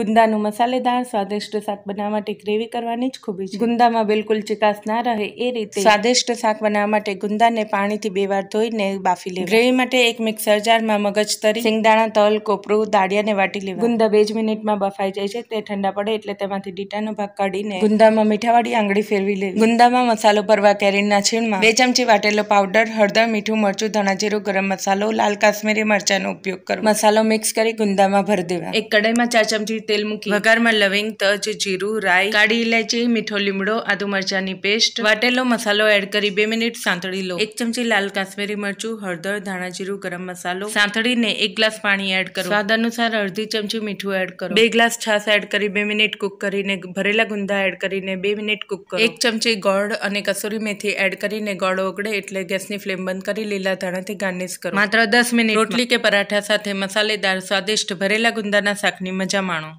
ગુંદાનું મસાલેદાર સ્વાદિષ્ટ શાક બનાવવા માટે ગ્રેવી કરવાની જ ખૂબી છે ગુંદામાં બિલકુલ ચિકાસ ના રહે એ રીતે સ્વાદિષ્ટ શાક બનાવવા માટે ગુંદાને પાણીથી બે વાર ધોઈને બાફી લેવા ગ્રેવી માટે એક મિક્સર જારમાં મગજ તરી સિંગદાણા તલ કોપરું દાળિયાને વાટી લેવા ગુંદા બે જ મિનિટમાં બફાઈ જાય છે તે ઠંડા પડે એટલે તેમાંથી ડીટાનો ભાગ કાઢીને ગુંદામાં મીઠાવાળી આંગળી ફેરવી લે ગુંદામાં મસાલો ભરવા કેરીના છીણમાં બે ચમચી વાટેલો પાવડર હળદર મીઠું મરચું ધાણા જીરું ગરમ મસાલો લાલ કાશ્મીરી મરચાંનો ઉપયોગ કરવો મસાલો મિક્સ કરી ગુંદામાં ભરી દેવા એક કડાઈમાં ચાર ચમચી તેલ મૂકી વઘારમાં લવિંગ તજ જીરું રાઈ કાળી ઇલાયચી મીઠો લીમડો આદુ મરચાની પેસ્ટ વાટેલો મસાલો એડ કરી બે મિનિટ સાંતળી લો એક ચમચી લાલ કાશ્મીરી મરચું હળદર ધાણા જીરું ગરમ મસાલો સાંતળીને એક ગ્લાસ પાણી એડ કરો સ્વાદ અનુસાર અડધી ચમચી મીઠું એડ કરો બે ગ્લાસ છાશ એડ કરી બે મિનિટ કુક કરીને ભરેલા ગુંદા એડ કરીને બે મિનિટ કુક કરો એક ચમચી ગોળ અને કસૂરી મેથી એડ કરીને ગોળ ઓગળે એટલે ગેસની ફ્લેમ બંધ કરી લીલા ધાણાથી ગાર્નિશ કરો માત્ર દસ મિનિટ રોટલી કે પરાઠા સાથે મસાલેદાર સ્વાદિષ્ટ ભરેલા ગુંદાના શાકની મજા માણો